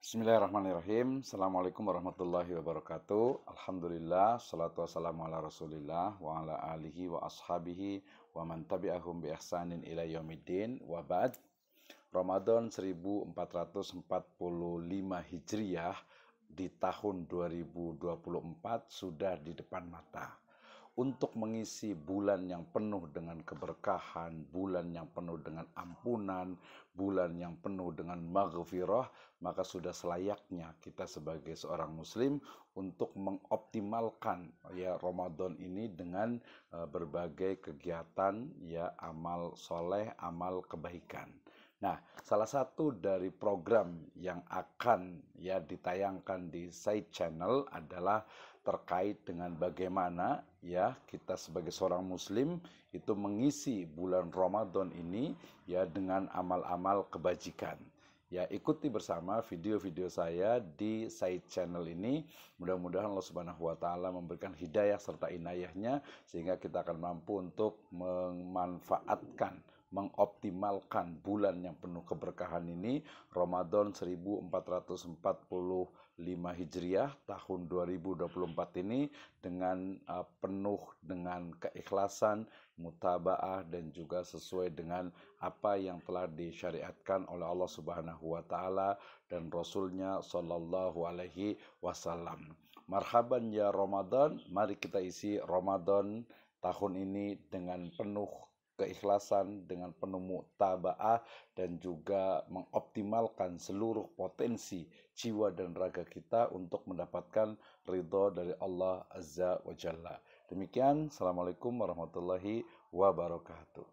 Bismillahirrahmanirrahim. Assalamualaikum warahmatullahi wabarakatuh. Alhamdulillah, salatu wassalamu ala rasulillah wa ala alihi wa ashabihi wa man tabi'ahum bi ihsanin ila yaumiddin wa ba'd. Ramadan 1445 Hijriah di tahun 2024 sudah di depan mata untuk mengisi bulan yang penuh dengan keberkahan, bulan yang penuh dengan ampunan, bulan yang penuh dengan maghfirah, maka sudah selayaknya kita sebagai seorang muslim untuk mengoptimalkan ya Ramadan ini dengan uh, berbagai kegiatan ya amal soleh, amal kebaikan. Nah, salah satu dari program yang akan ya ditayangkan di Side Channel adalah terkait dengan bagaimana ya kita sebagai seorang muslim itu mengisi bulan Ramadan ini ya dengan amal-amal kebajikan. Ya, ikuti bersama video-video saya di side channel ini. Mudah-mudahan Allah Subhanahu wa taala memberikan hidayah serta inayahnya sehingga kita akan mampu untuk memanfaatkan mengoptimalkan bulan yang penuh keberkahan ini Ramadan 1445 Hijriah tahun 2024 ini dengan uh, penuh dengan keikhlasan, mutabaah dan juga sesuai dengan apa yang telah disyariatkan oleh Allah Subhanahu wa taala dan rasulnya sallallahu alaihi wasallam. Marhaban ya Ramadan, mari kita isi Ramadan tahun ini dengan penuh keikhlasan, dengan penuh mutaba'ah, dan juga mengoptimalkan seluruh potensi jiwa dan raga kita untuk mendapatkan ridho dari Allah Azza wa Jalla. Demikian, Assalamualaikum warahmatullahi wabarakatuh.